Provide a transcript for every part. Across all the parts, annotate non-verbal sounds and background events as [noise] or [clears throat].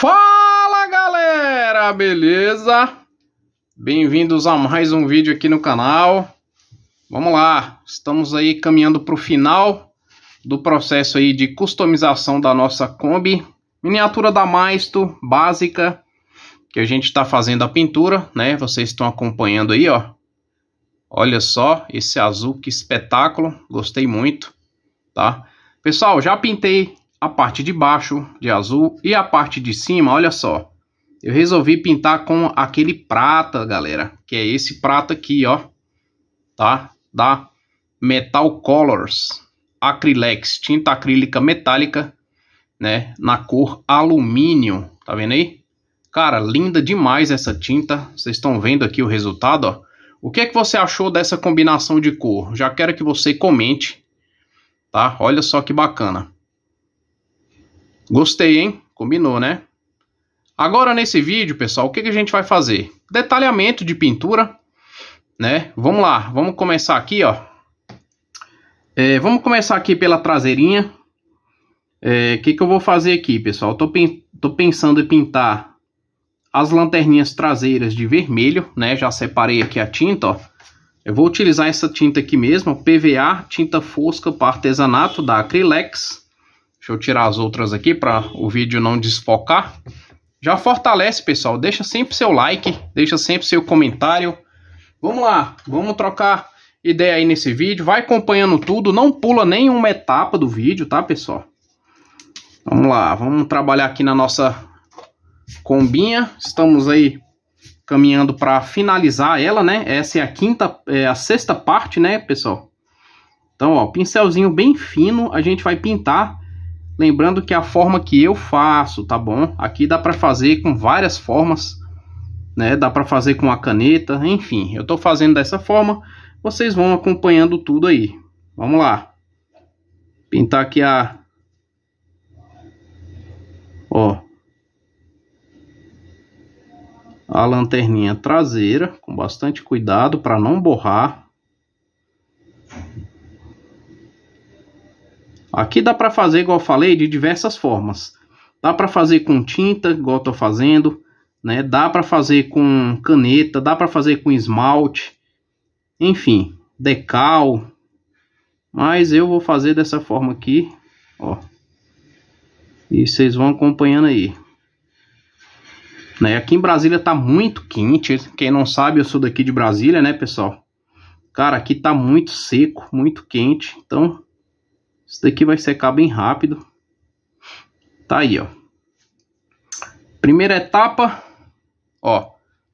Fala galera, beleza? Bem-vindos a mais um vídeo aqui no canal. Vamos lá, estamos aí caminhando para o final do processo aí de customização da nossa Kombi. Miniatura da Maisto, básica, que a gente está fazendo a pintura, né? Vocês estão acompanhando aí, ó. Olha só esse azul, que espetáculo, gostei muito, tá? Pessoal, já pintei a parte de baixo de azul e a parte de cima, olha só. Eu resolvi pintar com aquele prata, galera, que é esse prata aqui, ó, tá? Da Metal Colors Acrylex, tinta acrílica metálica, né, na cor alumínio, tá vendo aí? Cara, linda demais essa tinta, vocês estão vendo aqui o resultado, ó. O que é que você achou dessa combinação de cor? Já quero que você comente, tá? Olha só que bacana. Gostei, hein? Combinou, né? Agora nesse vídeo, pessoal, o que, a gente vai fazer? Detalhamento de pintura, né? Vamos lá, vamos começar aqui, ó. É, vamos começar aqui pela traseirinha. É, o é, que, que eu vou fazer aqui, pessoal? Tô, tô pensando em pintar as lanterninhas traseiras de vermelho, né? Já separei aqui a tinta, ó. Eu vou utilizar essa tinta aqui mesmo, PVA, tinta fosca para artesanato da Acrylex. Deixa eu tirar as outras aqui para o vídeo não desfocar. Já fortalece, pessoal. Deixa sempre seu like, deixa sempre seu comentário. Vamos lá, vamos trocar ideia aí nesse vídeo. Vai acompanhando tudo, não pula nenhuma etapa do vídeo, tá, pessoal? Vamos lá, vamos trabalhar aqui na nossa combinha. Estamos aí caminhando para finalizar ela, né? Essa é a quinta, é a sexta parte, né, pessoal? Então, ó, pincelzinho bem fino, a gente vai pintar Lembrando que a forma que eu faço, tá bom? Aqui dá para fazer com várias formas, né? Dá para fazer com a caneta, enfim. Eu estou fazendo dessa forma. Vocês vão acompanhando tudo aí. Vamos lá. Pintar aqui a... Ó. A lanterninha traseira, com bastante cuidado para não borrar. Aqui dá para fazer, igual eu falei, de diversas formas. Dá para fazer com tinta, igual eu tô fazendo, né? Dá para fazer com caneta, dá para fazer com esmalte. Enfim, decal. Mas eu vou fazer dessa forma aqui, ó. E vocês vão acompanhando aí. Né? Aqui em Brasília tá muito quente. Quem não sabe, eu sou daqui de Brasília, né, pessoal? Cara, aqui tá muito seco, muito quente. Então, isso daqui vai secar bem rápido. Tá aí, ó. Primeira etapa, ó.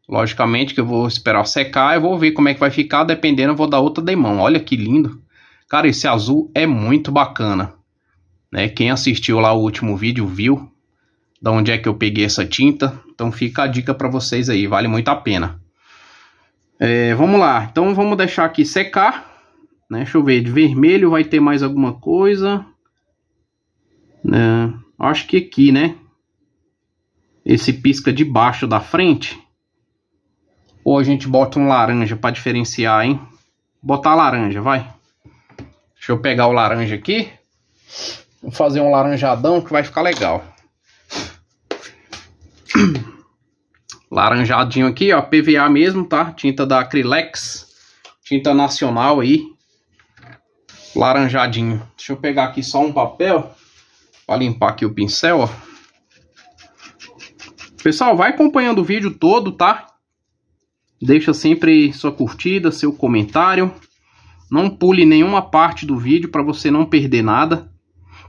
Logicamente que eu vou esperar secar, eu vou ver como é que vai ficar, dependendo eu vou dar outra demão. Olha que lindo. Cara, esse azul é muito bacana. Né? Quem assistiu lá o último vídeo viu da onde é que eu peguei essa tinta. Então fica a dica para vocês aí, vale muito a pena. É, vamos lá, então vamos deixar aqui secar. Né? Deixa eu ver, de vermelho vai ter mais alguma coisa. Né? acho que aqui, né? Esse pisca de baixo da frente. Ou a gente bota um laranja para diferenciar, hein? Botar laranja, vai. Deixa eu pegar o laranja aqui. Vou fazer um laranjadão que vai ficar legal. [clears throat] Laranjadinho aqui, ó. PVA mesmo, tá? Tinta da Acrylex, Tinta nacional aí laranjadinho. Deixa eu pegar aqui só um papel para limpar aqui o pincel, ó. Pessoal, vai acompanhando o vídeo todo, tá? Deixa sempre sua curtida, seu comentário. Não pule nenhuma parte do vídeo para você não perder nada.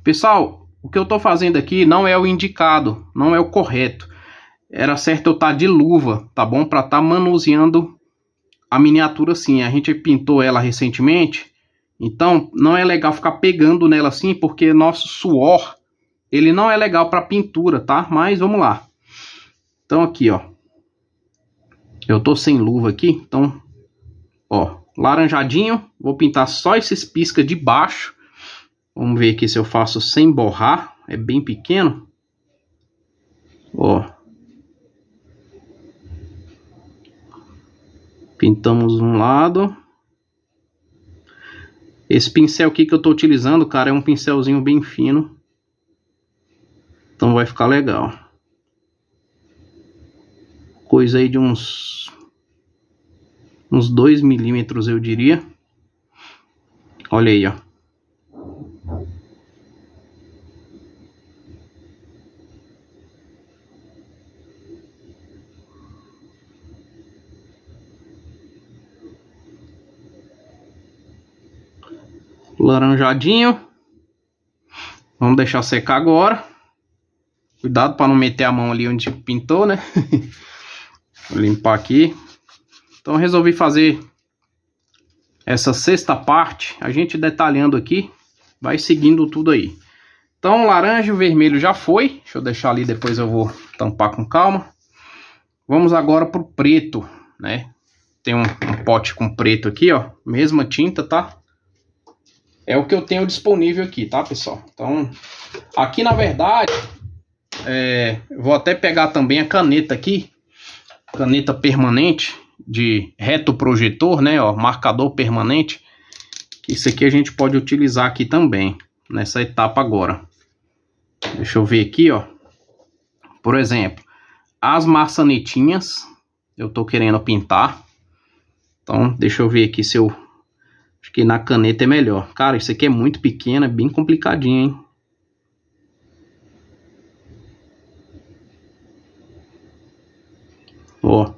Pessoal, o que eu estou fazendo aqui não é o indicado, não é o correto. Era certo eu estar tá de luva, tá bom? Para estar tá manuseando a miniatura assim. A gente pintou ela recentemente então, não é legal ficar pegando nela assim, porque nosso suor, ele não é legal para pintura, tá? Mas vamos lá. Então aqui, ó. Eu tô sem luva aqui, então, ó, laranjadinho. Vou pintar só esses pisca de baixo. Vamos ver aqui se eu faço sem borrar. É bem pequeno. Ó. Pintamos um lado. Esse pincel aqui que eu estou utilizando, cara, é um pincelzinho bem fino. Então vai ficar legal. Coisa aí de uns... Uns 2 milímetros, eu diria. Olha aí, ó. laranjadinho. Vamos deixar secar agora. Cuidado para não meter a mão ali onde pintou, né? [laughs] Vou limpar aqui. Então resolvi fazer essa sexta parte, a gente detalhando aqui, vai seguindo tudo aí. Então, laranja e vermelho já foi. Deixa eu deixar ali, depois eu vou tampar com calma. Vamos agora pro preto, né? Tem um, um pote com preto aqui, ó. Mesma tinta, tá? É o que eu tenho disponível aqui, tá, pessoal? Então, aqui na verdade, é, vou até pegar também a caneta aqui, caneta permanente de reto projetor, né, ó, marcador permanente. Isso aqui a gente pode utilizar aqui também, nessa etapa agora. Deixa eu ver aqui, ó. Por exemplo, as maçanetinhas eu tô querendo pintar. Então, deixa eu ver aqui se eu Acho que na caneta é melhor. Cara, isso aqui é muito pequeno, é bem complicadinho, hein? Ó.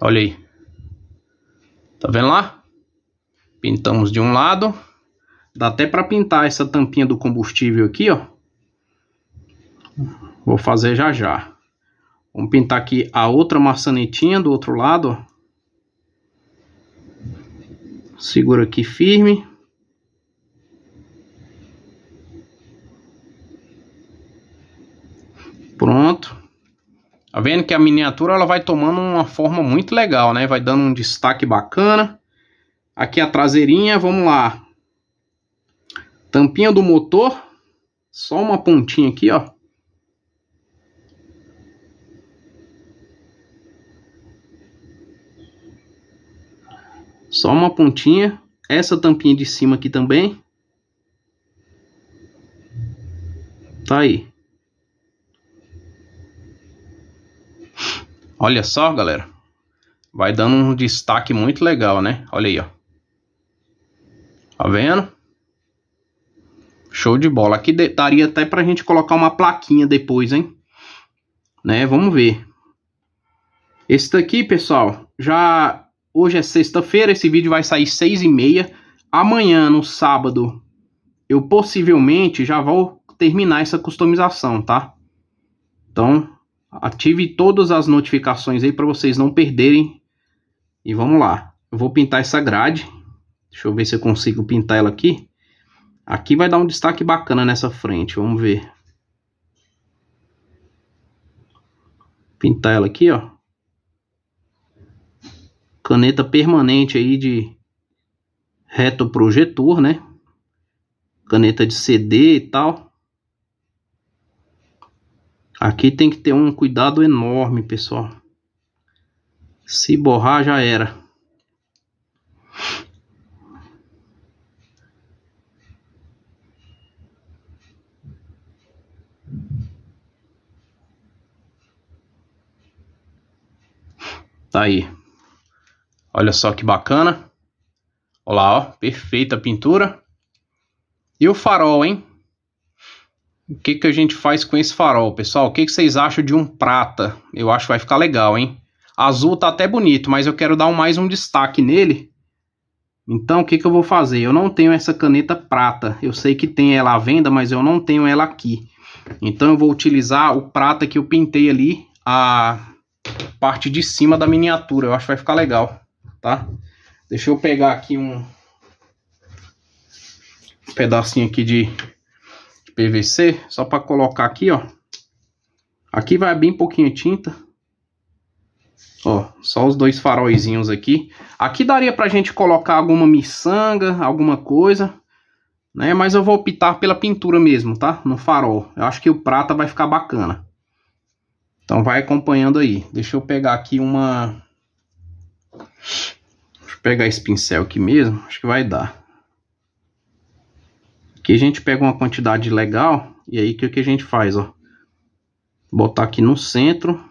Olha aí. Tá vendo lá? Pintamos de um lado. Dá até para pintar essa tampinha do combustível aqui, ó. Vou fazer já já. Vamos pintar aqui a outra maçanetinha do outro lado, ó. Segura aqui firme. Pronto. Tá vendo que a miniatura ela vai tomando uma forma muito legal, né? Vai dando um destaque bacana. Aqui a traseirinha, vamos lá. Tampinha do motor. Só uma pontinha aqui, ó. Só uma pontinha. Essa tampinha de cima aqui também. Tá aí. Olha só, galera. Vai dando um destaque muito legal, né? Olha aí, ó. Tá vendo? Show de bola. Aqui daria até pra gente colocar uma plaquinha depois, hein? Né? Vamos ver. Esse daqui, pessoal, já Hoje é sexta-feira, esse vídeo vai sair seis e meia. Amanhã, no sábado, eu possivelmente já vou terminar essa customização, tá? Então, ative todas as notificações aí para vocês não perderem. E vamos lá. Eu vou pintar essa grade. Deixa eu ver se eu consigo pintar ela aqui. Aqui vai dar um destaque bacana nessa frente, vamos ver. Pintar ela aqui, ó. Caneta permanente aí de reto-projetor, né? Caneta de CD e tal. Aqui tem que ter um cuidado enorme, pessoal. Se borrar, já era. Tá aí. Olha só que bacana. Olha lá, ó, perfeita a pintura. E o farol, hein? O que, que a gente faz com esse farol, pessoal? O que, que vocês acham de um prata? Eu acho que vai ficar legal, hein? Azul tá até bonito, mas eu quero dar mais um destaque nele. Então, o que, que eu vou fazer? Eu não tenho essa caneta prata. Eu sei que tem ela à venda, mas eu não tenho ela aqui. Então, eu vou utilizar o prata que eu pintei ali, a parte de cima da miniatura. Eu acho que vai ficar legal tá? Deixa eu pegar aqui um pedacinho aqui de PVC, só para colocar aqui, ó. Aqui vai bem pouquinho tinta. Ó, só os dois faróizinhos aqui. Aqui daria pra gente colocar alguma miçanga, alguma coisa, né? Mas eu vou optar pela pintura mesmo, tá? No farol. Eu acho que o prata vai ficar bacana. Então vai acompanhando aí. Deixa eu pegar aqui uma Deixa eu pegar esse pincel aqui mesmo, acho que vai dar. Aqui a gente pega uma quantidade legal, e aí o que, que a gente faz, ó. Botar aqui no centro.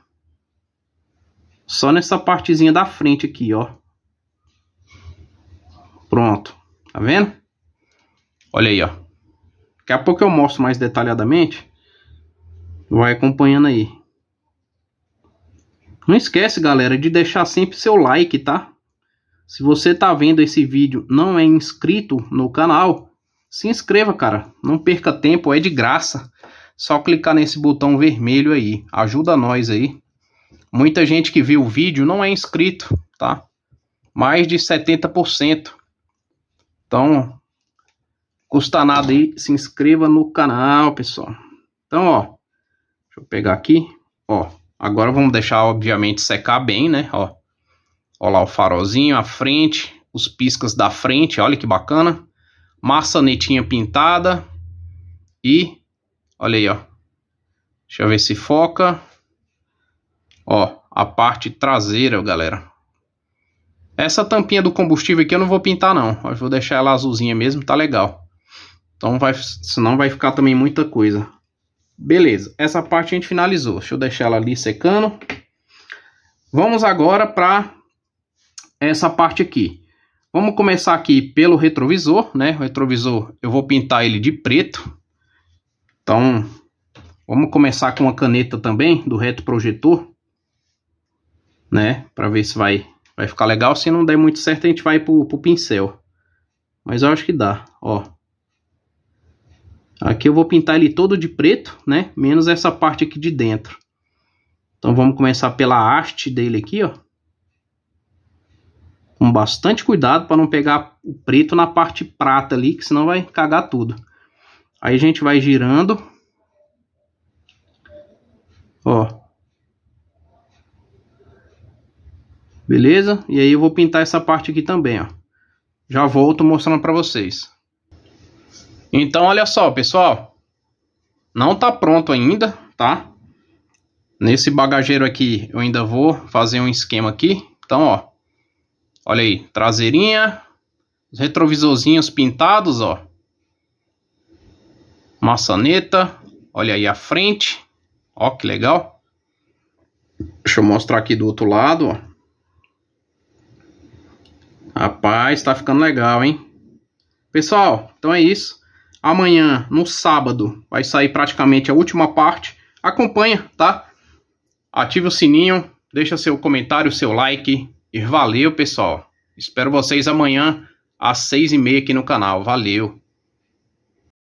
Só nessa partezinha da frente aqui, ó. Pronto. Tá vendo? Olha aí, ó. Daqui a pouco eu mostro mais detalhadamente. Vai acompanhando aí. Não esquece, galera, de deixar sempre seu like, tá? Se você tá vendo esse vídeo não é inscrito no canal, se inscreva, cara. Não perca tempo, é de graça. Só clicar nesse botão vermelho aí. Ajuda nós aí. Muita gente que vê o vídeo não é inscrito, tá? Mais de 70%. Então, custa nada aí, se inscreva no canal, pessoal. Então, ó, deixa eu pegar aqui, ó. Agora vamos deixar, obviamente, secar bem, né? Ó, ó lá o farolzinho, a frente, os piscas da frente, olha que bacana. Maçanetinha pintada. E, olha aí, ó. Deixa eu ver se foca. Ó, a parte traseira, galera. Essa tampinha do combustível aqui eu não vou pintar não. Eu vou deixar ela azulzinha mesmo, tá legal. Então vai, senão vai ficar também muita coisa. Beleza, essa parte a gente finalizou. Deixa eu deixar ela ali secando. Vamos agora para essa parte aqui. Vamos começar aqui pelo retrovisor, né? O retrovisor eu vou pintar ele de preto. Então, vamos começar com a caneta também do reto projetor, né? Para ver se vai, vai ficar legal. Se não der muito certo, a gente vai para o pincel. Mas eu acho que dá, ó. Aqui eu vou pintar ele todo de preto, né? Menos essa parte aqui de dentro. Então vamos começar pela haste dele aqui, ó. Com bastante cuidado para não pegar o preto na parte prata ali, que senão vai cagar tudo. Aí a gente vai girando. Ó. Beleza? E aí eu vou pintar essa parte aqui também, ó. Já volto mostrando para vocês. Então, olha só, pessoal. Não tá pronto ainda, tá? Nesse bagageiro aqui, eu ainda vou fazer um esquema aqui. Então, ó. Olha aí, traseirinha. Os retrovisorzinhos pintados, ó. Maçaneta. Olha aí a frente. Ó, que legal. Deixa eu mostrar aqui do outro lado, ó. Rapaz, tá ficando legal, hein? Pessoal, então é isso amanhã, no sábado, vai sair praticamente a última parte. Acompanha, tá? Ative o sininho, deixa seu comentário, seu like. E valeu, pessoal. Espero vocês amanhã às seis e meia aqui no canal. Valeu.